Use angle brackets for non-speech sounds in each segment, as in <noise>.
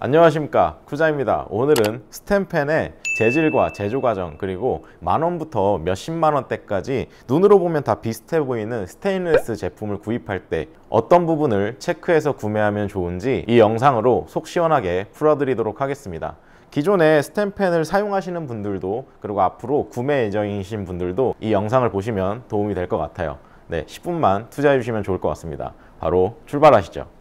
안녕하십니까 쿠자입니다 오늘은 스탬펜의 재질과 제조 과정 그리고 만원부터 몇십만원대까지 눈으로 보면 다 비슷해 보이는 스테인리스 제품을 구입할 때 어떤 부분을 체크해서 구매하면 좋은지 이 영상으로 속 시원하게 풀어드리도록 하겠습니다 기존에 스탬펜을 사용하시는 분들도 그리고 앞으로 구매 예정이신 분들도 이 영상을 보시면 도움이 될 것 같아요 네 10분만 투자해 주시면 좋을 것 같습니다 바로 출발하시죠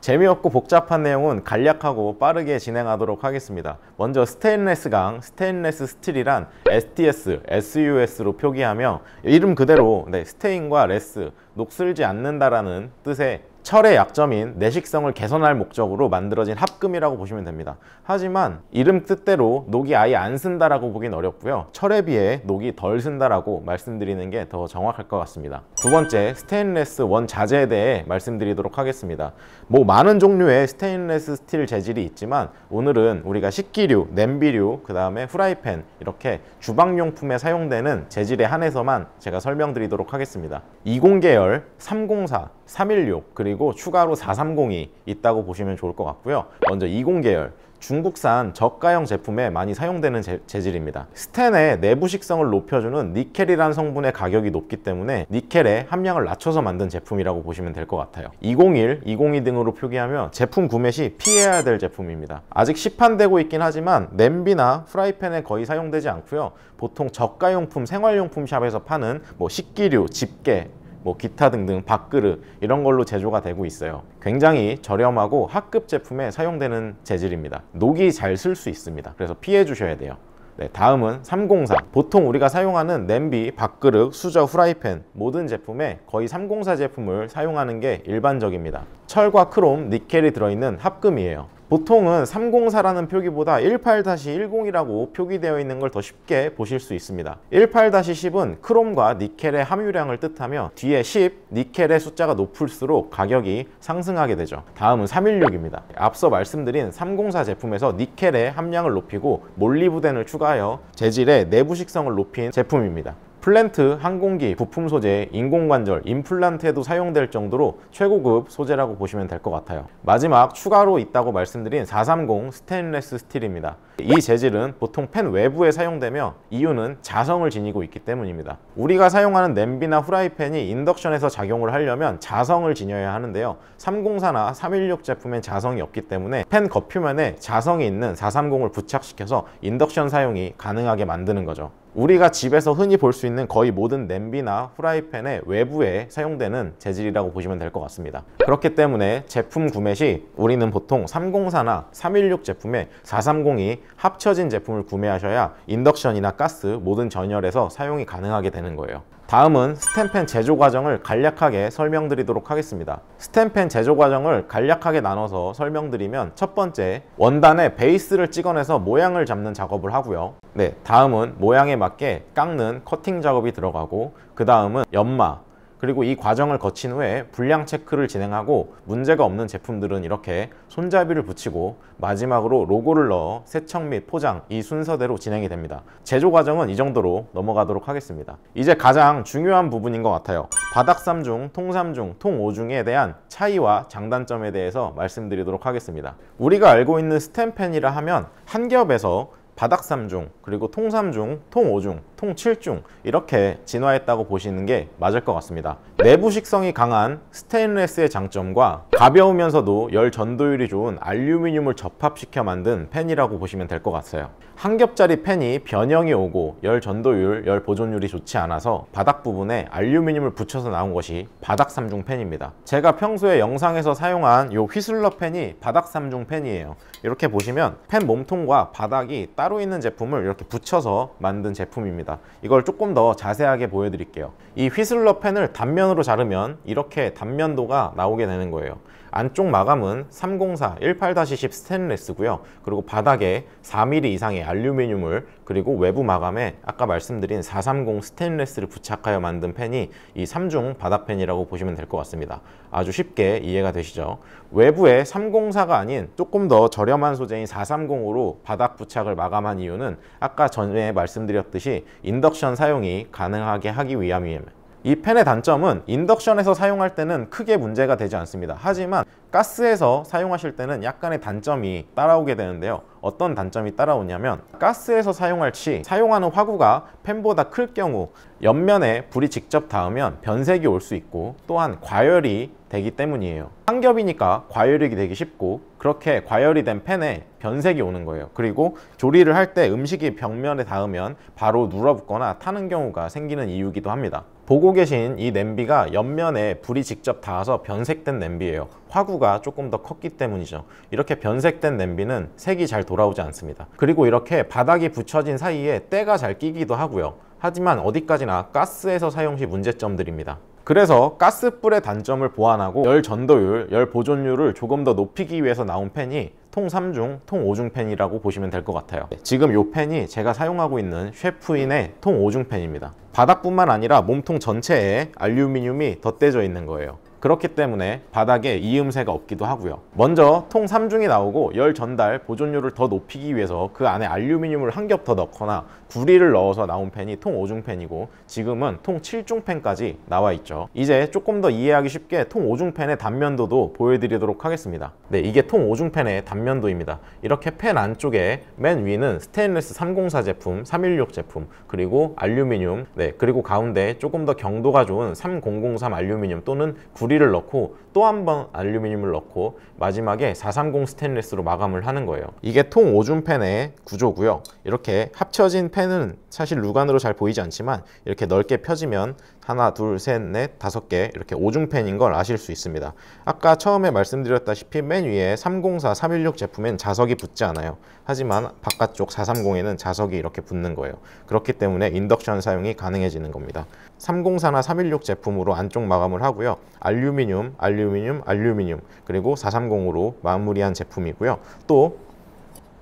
재미없고 복잡한 내용은 간략하고 빠르게 진행하도록 하겠습니다. 먼저 스테인레스 강, 스테인레스 스틸이란 STS, SUS로 표기하며 이름 그대로 네, 스테인과 레스, 녹슬지 않는다라는 뜻의 철의 약점인 내식성을 개선할 목적으로 만들어진 합금이라고 보시면 됩니다. 하지만 이름 뜻대로 녹이 아예 안 쓴다라고 보긴 어렵고요. 철에 비해 녹이 덜 쓴다라고 말씀드리는 게 더 정확할 것 같습니다. 두 번째, 스테인레스 원 자재에 대해 말씀드리도록 하겠습니다. 뭐 많은 종류의 스테인레스 스틸 재질이 있지만 오늘은 우리가 식기류, 냄비류, 그 다음에 후라이팬 이렇게 주방용품에 사용되는 재질에 한해서만 제가 설명드리도록 하겠습니다. 20계열, 304, 316 그리고 계열고 추가로 430이 있다고 보시면 좋을 것 같고요. 먼저 20 계열 중국산 저가형 제품에 많이 사용되는 제, 재질입니다. 스텐의 내부 식성을 높여주는 니켈이라는 성분의 가격이 높기 때문에 니켈의 함량을 낮춰서 만든 제품이라고 보시면 될 것 같아요. 201, 202 등으로 표기하며 제품 구매 시 피해야 될 제품입니다. 아직 시판되고 있긴 하지만 냄비나 프라이팬에 거의 사용되지 않고요. 보통 저가용품, 생활용품 샵에서 파는 뭐 식기류, 집게, 뭐 기타 등등 밥그릇 이런 걸로 제조가 되고 있어요 굉장히 저렴하고 학급 제품에 사용되는 재질입니다 녹이 잘 쓸 수 있습니다 그래서 피해 주셔야 돼요 네, 다음은 304 보통 우리가 사용하는 냄비, 밥그릇, 수저, 후라이팬 모든 제품에 거의 304 제품을 사용하는 게 일반적입니다 철과 크롬, 니켈이 들어있는 합금이에요 보통은 304라는 표기보다 18-10이라고 표기되어 있는 걸 더 쉽게 보실 수 있습니다. 18-10은 크롬과 니켈의 함유량을 뜻하며 뒤에 10, 니켈의 숫자가 높을수록 가격이 상승하게 되죠. 다음은 316입니다. 앞서 말씀드린 304 제품에서 니켈의 함량을 높이고 몰리브덴을 추가하여 재질의 내부 식성을 높인 제품입니다. 플랜트, 항공기, 부품 소재, 인공관절, 임플란트에도 사용될 정도로 최고급 소재라고 보시면 될 것 같아요 마지막 추가로 있다고 말씀드린 430 스테인레스 스틸입니다 이 재질은 보통 팬 외부에 사용되며 이유는 자성을 지니고 있기 때문입니다. 우리가 사용하는 냄비나 후라이팬이 인덕션에서 작용을 하려면 자성을 지녀야 하는데요. 304나 316 제품엔 자성이 없기 때문에 팬 겉표면에 자성이 있는 430을 부착시켜서 인덕션 사용이 가능하게 만드는 거죠. 우리가 집에서 흔히 볼 수 있는 거의 모든 냄비나 후라이팬의 외부에 사용되는 재질이라고 보시면 될 것 같습니다 그렇기 때문에 제품 구매 시 우리는 보통 304나 316 제품에 430이 합쳐진 제품을 구매하셔야 인덕션이나 가스 모든 전열에서 사용이 가능하게 되는 거예요 다음은 스텐펜 제조 과정을 간략하게 설명드리도록 하겠습니다 스텐펜 제조 과정을 간략하게 나눠서 설명드리면 첫 번째 원단에 베이스를 찍어내서 모양을 잡는 작업을 하고요 네 다음은 모양에 맞게 깎는 커팅 작업이 들어가고 그 다음은 연마 그리고 이 과정을 거친 후에 불량 체크를 진행하고 문제가 없는 제품들은 이렇게 손잡이를 붙이고 마지막으로 로고를 넣어 세척 및 포장 이 순서대로 진행이 됩니다. 제조 과정은 이 정도로 넘어가도록 하겠습니다. 이제 가장 중요한 부분인 것 같아요. 바닥 3중, 통 3중, 통 5중에 대한 차이와 장단점에 대해서 말씀드리도록 하겠습니다. 우리가 알고 있는 스텐펜이라 하면 한 겹에서 바닥3중 그리고 통3중통5중통7중 이렇게 진화했다고 보시는 게 맞을 것 같습니다. 내부 식성이 강한 스테인레스의 장점과 가벼우면서도 열 전도율이 좋은 알루미늄을 접합시켜 만든 팬이라고 보시면 될 것 같아요. 한 겹짜리 팬이 변형이 오고 열 전도율, 열 보존율이 좋지 않아서 바닥 부분에 알루미늄을 붙여서 나온 것이 바닥3중 팬입니다. 제가 평소에 영상에서 사용한 이 휘슬러 팬이 바닥3중 팬이에요. 이렇게 보시면 팬 몸통과 바닥이 따로 따로 있는 제품을 이렇게 붙여서 만든 제품입니다 이걸 조금 더 자세하게 보여드릴게요 이 휘슬러 펜을 단면으로 자르면 이렇게 단면도가 나오게 되는 거예요 안쪽 마감은 304 18-10 스테인레스고요. 그리고 바닥에 4mm 이상의 알루미늄을 그리고 외부 마감에 아까 말씀드린 430 스테인레스를 부착하여 만든 팬이이 3중 바닥팬이라고 보시면 될 것 같습니다. 아주 쉽게 이해가 되시죠? 외부에 304가 아닌 조금 더 저렴한 소재인 430으로 바닥 부착을 마감한 이유는 아까 전에 말씀드렸듯이 인덕션 사용이 가능하게 하기 위함이에요. 이 팬의 단점은 인덕션에서 사용할 때는 크게 문제가 되지 않습니다 하지만 가스에서 사용하실 때는 약간의 단점이 따라오게 되는데요 어떤 단점이 따라오냐면 가스에서 사용할 시 사용하는 화구가 팬보다 클 경우 옆면에 불이 직접 닿으면 변색이 올 수 있고 또한 과열이 되기 때문이에요 한겹이니까 과열이 되기 쉽고 그렇게 과열이 된 팬에 변색이 오는 거예요 그리고 조리를 할 때 음식이 벽면에 닿으면 바로 눌어붙거나 타는 경우가 생기는 이유이기도 합니다 보고 계신 이 냄비가 옆면에 불이 직접 닿아서 변색된 냄비예요. 화구가 조금 더 컸기 때문이죠. 이렇게 변색된 냄비는 색이 잘 돌아오지 않습니다. 그리고 이렇게 바닥이 붙여진 사이에 때가 잘 끼기도 하고요. 하지만 어디까지나 가스에서 사용 시 문제점들입니다. 그래서 가스불의 단점을 보완하고 열 전도율, 열 보존율을 조금 더 높이기 위해서 나온 팬이 통 3중, 통 5중 펜이라고 보시면 될 것 같아요 지금 이 펜이 제가 사용하고 있는 셰프인의 통 5중 펜입니다 바닥뿐만 아니라 몸통 전체에 알루미늄이 덧대져 있는 거예요 그렇기 때문에 바닥에 이음새가 없기도 하고요 먼저 통 3중이 나오고 열 전달 보존율을 더 높이기 위해서 그 안에 알루미늄을 한 겹 더 넣거나 구리를 넣어서 나온 펜이 통 5중 펜이고 지금은 통 7중 펜까지 나와 있죠 이제 조금 더 이해하기 쉽게 통 5중 펜의 단면도도 보여드리도록 하겠습니다 네 이게 통 5중 펜의 단면도입니다 이렇게 펜 안쪽에 맨 위는 스테인리스 304 제품 316 제품 그리고 알루미늄 네 그리고 가운데 조금 더 경도가 좋은 3003 알루미늄 또는 구리를 넣고 또 한번 알루미늄을 넣고 마지막에 430 스테인리스로 마감을 하는 거예요 이게 통 5중 펜의 구조고요 이렇게 합쳐진 펜 펜은 사실 루간으로 잘 보이지 않지만 이렇게 넓게 펴지면 하나, 둘, 셋, 넷, 다섯 개 이렇게 오중펜인 걸 아실 수 있습니다. 아까 처음에 말씀드렸다시피 맨 위에 304, 316 제품엔 자석이 붙지 않아요. 하지만 바깥쪽 430에는 자석이 이렇게 붙는 거예요. 그렇기 때문에 인덕션 사용이 가능해지는 겁니다. 304나 316 제품으로 안쪽 마감을 하고요. 알루미늄, 알루미늄, 알루미늄 그리고 430으로 마무리한 제품이고요. 또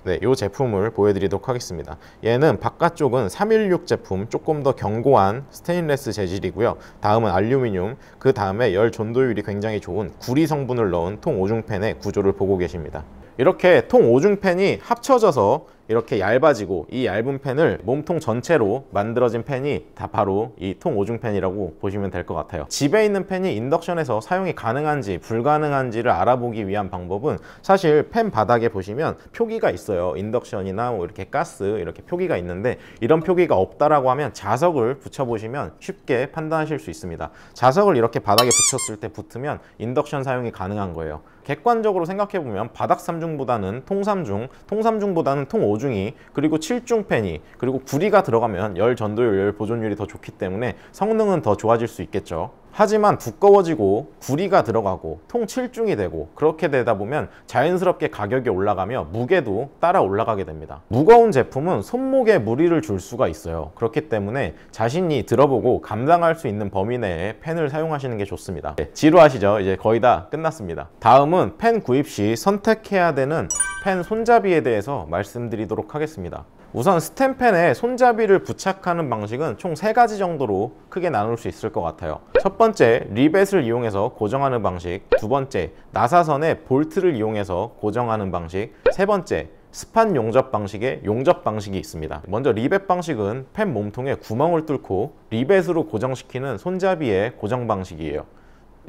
네, 이 제품을 보여드리도록 하겠습니다. 얘는 바깥쪽은 316 제품, 조금 더 견고한 스테인레스 재질이고요. 다음은 알루미늄, 그 다음에 열 존도율이 굉장히 좋은 구리 성분을 넣은 통 오중팬의 구조를 보고 계십니다. 이렇게 통오중펜이 합쳐져서 이렇게 얇아지고 이 얇은 펜을 몸통 전체로 만들어진 펜이 다 바로 이 통 오중펜이라고 보시면 될 것 같아요 집에 있는 펜이 인덕션에서 사용이 가능한지 불가능한지를 알아보기 위한 방법은 사실 펜 바닥에 보시면 표기가 있어요 인덕션이나 뭐 이렇게 가스 이렇게 표기가 있는데 이런 표기가 없다라고 하면 자석을 붙여보시면 쉽게 판단하실 수 있습니다 자석을 이렇게 바닥에 붙였을 때 붙으면 인덕션 사용이 가능한 거예요 객관적으로 생각해보면 바닥 3중보다는 통 3중, 통 3중보다는 통 5중이 그리고 7중 팬이 그리고 구리가 들어가면 열 전도율, 열 보존율이 더 좋기 때문에 성능은 더 좋아질 수 있겠죠. 하지만 두꺼워지고 구리가 들어가고 통칠중이 되고 그렇게 되다 보면 자연스럽게 가격이 올라가며 무게도 따라 올라가게 됩니다. 무거운 제품은 손목에 무리를 줄 수가 있어요. 그렇기 때문에 자신이 들어보고 감당할 수 있는 범위 내에 펜을 사용하시는 게 좋습니다. 네, 지루하시죠? 이제 거의 다 끝났습니다. 다음은 펜 구입 시 선택해야 되는 펜 손잡이에 대해서 말씀드리도록 하겠습니다. 우선 스텐펜에 손잡이를 부착하는 방식은 총 세가지 정도로 크게 나눌 수 있을 것 같아요 첫 번째, 리벳을 이용해서 고정하는 방식 두 번째, 나사선에 볼트를 이용해서 고정하는 방식 세 번째, 스판 용접 방식의 용접 방식이 있습니다 먼저 리벳 방식은 펜 몸통에 구멍을 뚫고 리벳으로 고정시키는 손잡이의 고정 방식이에요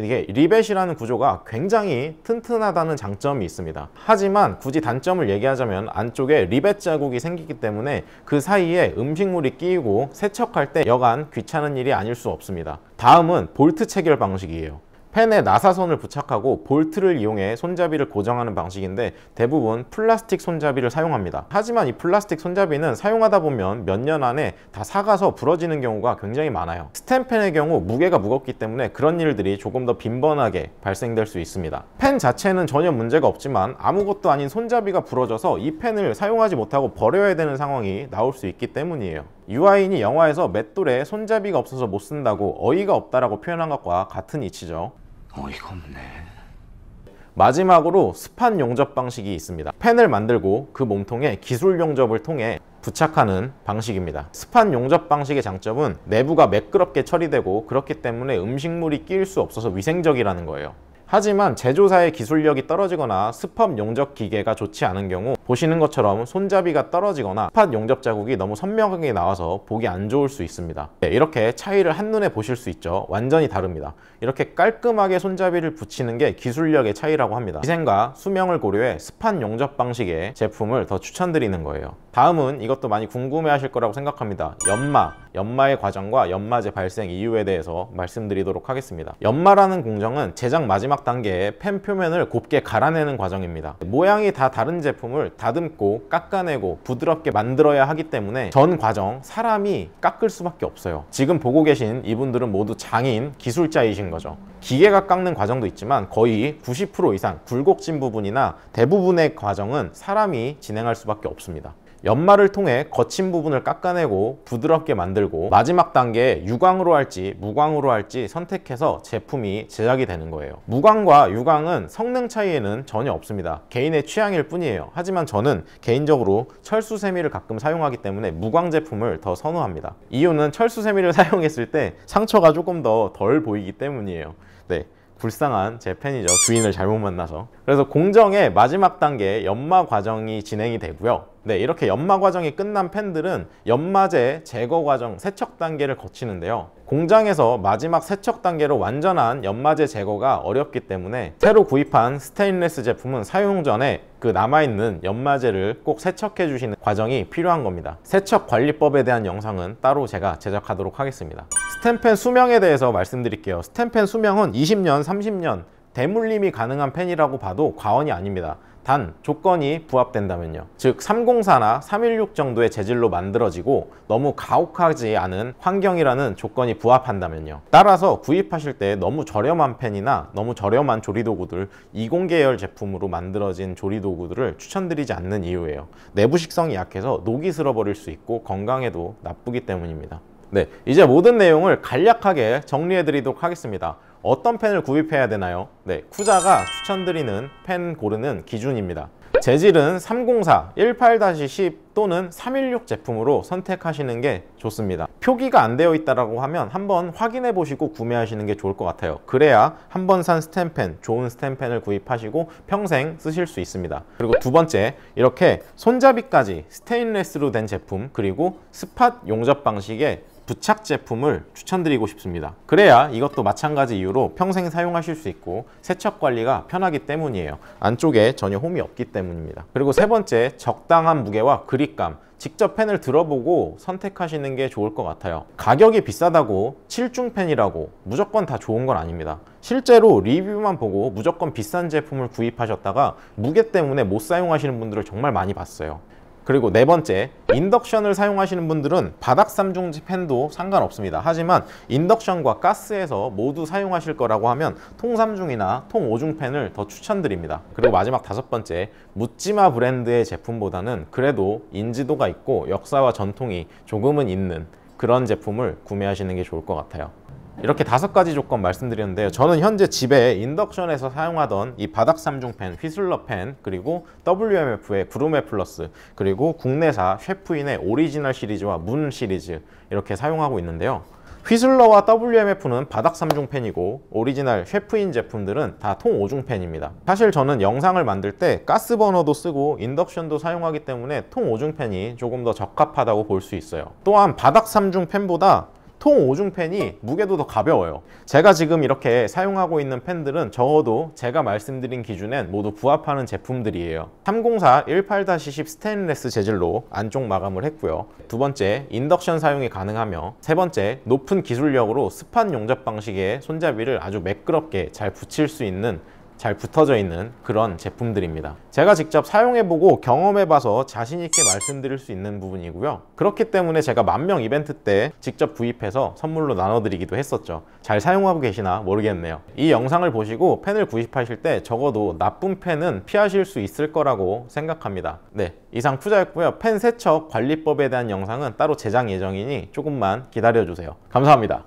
이게 리벳이라는 구조가 굉장히 튼튼하다는 장점이 있습니다 하지만 굳이 단점을 얘기하자면 안쪽에 리벳 자국이 생기기 때문에 그 사이에 음식물이 끼이고 세척할 때 여간 귀찮은 일이 아닐 수 없습니다 다음은 볼트 체결 방식이에요 펜에 나사선을 부착하고 볼트를 이용해 손잡이를 고정하는 방식인데 대부분 플라스틱 손잡이를 사용합니다 하지만 이 플라스틱 손잡이는 사용하다 보면 몇 년 안에 다 사가서 부러지는 경우가 굉장히 많아요 스탠펜의 경우 무게가 무겁기 때문에 그런 일들이 조금 더 빈번하게 발생될 수 있습니다 펜 자체는 전혀 문제가 없지만 아무것도 아닌 손잡이가 부러져서 이 펜을 사용하지 못하고 버려야 되는 상황이 나올 수 있기 때문이에요 유아인이 영화에서 맷돌에 손잡이가 없어서 못 쓴다고 어이가 없다라고 표현한 것과 같은 이치죠. 어이가 없네. 마지막으로 스판 용접 방식이 있습니다. 펜을 만들고 그 몸통에 기술 용접을 통해 부착하는 방식입니다. 스판 용접 방식의 장점은 내부가 매끄럽게 처리되고 그렇기 때문에 음식물이 끼일 수 없어서 위생적이라는 거예요. 하지만 제조사의 기술력이 떨어지거나 스펌 용접 기계가 좋지 않은 경우 보시는 것처럼 손잡이가 떨어지거나 스팟 용접 자국이 너무 선명하게 나와서 보기 안 좋을 수 있습니다 네, 이렇게 차이를 한눈에 보실 수 있죠 완전히 다릅니다 이렇게 깔끔하게 손잡이를 붙이는 게 기술력의 차이라고 합니다 기생과 수명을 고려해 스팟 용접 방식의 제품을 더 추천드리는 거예요 다음은 이것도 많이 궁금해 하실 거라고 생각합니다 연마, 연마의 과정과 연마제 발생 이유에 대해서 말씀드리도록 하겠습니다 연마라는 공정은 제작 마지막 마지막 단계에 펜 표면을 곱게 갈아내는 과정입니다 모양이 다 다른 제품을 다듬고 깎아내고 부드럽게 만들어야 하기 때문에 전 과정 사람이 깎을 수밖에 없어요 지금 보고 계신 이분들은 모두 장인 기술자이신 거죠 기계가 깎는 과정도 있지만 거의 90% 이상 굴곡진 부분이나 대부분의 과정은 사람이 진행할 수밖에 없습니다 연말을 통해 거친 부분을 깎아내고 부드럽게 만들고 마지막 단계 유광으로 할지 무광으로 할지 선택해서 제품이 제작이 되는 거예요 무광과 유광은 성능 차이에는 전혀 없습니다 개인의 취향일 뿐이에요 하지만 저는 개인적으로 철수 세미를 가끔 사용하기 때문에 무광 제품을 더 선호합니다 이유는 철수 세미를 <laughs> 사용했을 때 상처가 조금 더 덜 보이기 때문이에요 네. 불쌍한 제 팬이죠 주인을 잘못 만나서 그래서 공정의 마지막 단계 연마 과정이 진행이 되고요 네, 이렇게 연마 과정이 끝난 팬들은 연마제 제거 과정 세척 단계를 거치는데요. 공장에서 마지막 세척 단계로 완전한 연마제 제거가 어렵기 때문에 새로 구입한 스테인레스 제품은 사용 전에 그 남아있는 연마제를 꼭 세척해 주시는 과정이 필요한 겁니다. 세척 관리법에 대한 영상은 따로 제가 제작하도록 하겠습니다. 스텐펜 수명에 대해서 말씀드릴게요. 스텐펜 수명은 20년, 30년 대물림이 가능한 펜이라고 봐도 과언이 아닙니다. 단 조건이 부합된다면요 즉 304나 316 정도의 재질로 만들어지고 너무 가혹하지 않은 환경이라는 조건이 부합한다면요 따라서 구입하실 때 너무 저렴한 펜이나 너무 저렴한 조리도구들 이공계열 제품으로 만들어진 조리도구들을 추천드리지 않는 이유예요 내부 식성이 약해서 녹이 슬어버릴 수 있고 건강에도 나쁘기 때문입니다 네, 이제 모든 내용을 간략하게 정리해드리도록 하겠습니다. 어떤 펜을 구입해야 되나요? 네, 쿠자가 추천드리는 펜 고르는 기준입니다. 재질은 304, 18-10 또는 316 제품으로 선택하시는 게 좋습니다. 표기가 안 되어 있다고 하면 한번 확인해 보시고 구매하시는 게 좋을 것 같아요. 그래야 한번 산 스탠펜, 좋은 스탠펜을 구입하시고 평생 쓰실 수 있습니다. 그리고 두 번째, 이렇게 손잡이까지 스테인레스로 된 제품 그리고 스팟 용접 방식의 부착 제품을 추천드리고 싶습니다 그래야 이것도 마찬가지 이유로 평생 사용하실 수 있고 세척 관리가 편하기 때문이에요 안쪽에 전혀 홈이 없기 때문입니다 그리고 세 번째 적당한 무게와 그립감 직접 펜을 들어보고 선택하시는 게 좋을 것 같아요 가격이 비싸다고 7중 펜이라고 무조건 다 좋은 건 아닙니다 실제로 리뷰만 보고 무조건 비싼 제품을 구입하셨다가 무게 때문에 못 사용하시는 분들을 정말 많이 봤어요 그리고 네 번째 인덕션을 사용하시는 분들은 바닥 삼중지 팬도 상관없습니다 하지만 인덕션과 가스에서 모두 사용하실 거라고 하면 통삼중이나 통오중 팬을 더 추천드립니다 그리고 마지막 다섯 번째 묻지마 브랜드의 제품보다는 그래도 인지도가 있고 역사와 전통이 조금은 있는 그런 제품을 구매하시는 게 좋을 것 같아요 이렇게 다섯 가지 조건 말씀드렸는데요 저는 현재 집에 인덕션에서 사용하던 이 바닥 3중 펜, 휘슬러 펜 그리고 WMF의 구루메 플러스 그리고 국내사 셰프인의 오리지널 시리즈와 문 시리즈 이렇게 사용하고 있는데요 휘슬러와 WMF는 바닥 3중 펜이고 오리지널 셰프인 제품들은 다 통 5중 펜입니다 사실 저는 영상을 만들 때 가스버너도 쓰고 인덕션도 사용하기 때문에 통 5중 펜이 조금 더 적합하다고 볼 수 있어요 또한 바닥 3중 펜보다 통5중 펜이 무게도 더 가벼워요 제가 지금 이렇게 사용하고 있는 펜들은 적어도 제가 말씀드린 기준엔 모두 부합하는 제품들이에요 304 18-10 스테인레스 재질로 안쪽 마감을 했고요 두 번째 인덕션 사용이 가능하며 세 번째 높은 기술력으로 스판 용접 방식의 손잡이를 아주 매끄럽게 잘 붙일 수 있는 잘 붙어져 있는 그런 제품들입니다 제가 직접 사용해보고 경험해봐서 자신있게 말씀드릴 수 있는 부분이고요 그렇기 때문에 제가 만명 이벤트 때 직접 구입해서 선물로 나눠드리기도 했었죠 잘 사용하고 계시나 모르겠네요 이 영상을 보시고 펜을 구입하실 때 적어도 나쁜 펜은 피하실 수 있을 거라고 생각합니다 네 이상 투자였고요 펜 세척 관리법에 대한 영상은 따로 제작 예정이니 조금만 기다려주세요 감사합니다